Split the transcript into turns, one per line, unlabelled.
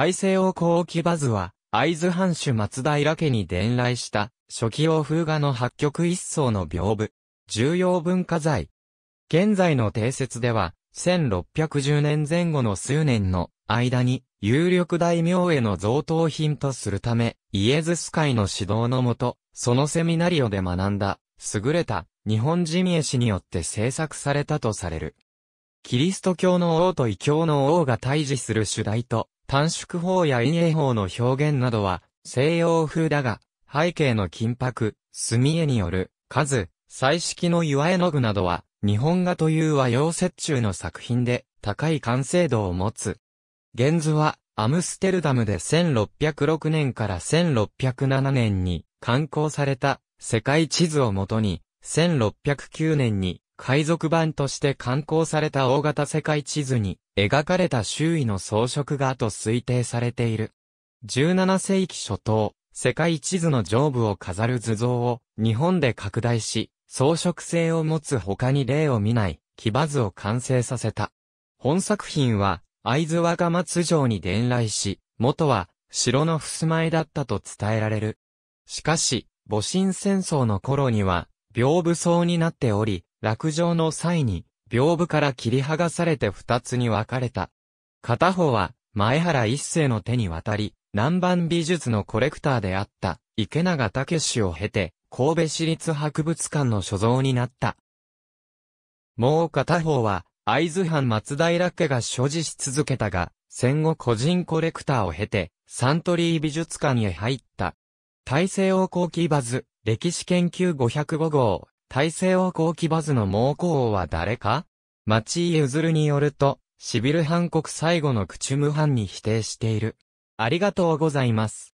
大西洋後
期バズは、会津藩主松平家に伝来した、初期用風画の八曲一層の屏風。重要文化財。現在の定説では、1610年前後の数年の間に、有力大名への贈答品とするため、イエズス会の指導のもと、そのセミナリオで学んだ、優れた日本人絵氏によって制作されたとされる。キリスト教の王と異教の王が対峙する主題と短縮法や陰影法の表現などは西洋風だが、背景の金箔、墨絵による数、彩色の岩絵の具などは日本画という和洋折衷の作品で高い完成度を持つ。現図はアムステルダムで1606年から1607年に刊行された世界地図をもとに1609年に海賊版として刊行された大型世界地図に描かれた周囲の装飾画と推定されている。17世紀初頭、世界地図の上部を飾る図像を日本で拡大し、装飾性を持つ他に例を見ない騎馬図を完成させた。本作品は会津若松城に伝来し、元は城の襖絵だったと伝えられる。しかし、戊辰戦争の頃には、屏風層になっており、落城の際に屏風から切り剥がされて二つに分かれた。片方は、前原一世の手に渡り、南蛮美術のコレクターであった、池永武氏を経て、神戸市立博物館の所蔵になった。もう片方は、会津藩松平家が所持し続けたが、戦後個人コレクターを経て、サントリー美術館へ入った。大西洋後期バズ、歴史研究505号、大西洋後期バズの猛攻王は誰か町井譲るによると、シビルハン国最後のクチュムに否定している。あり
がとうございます。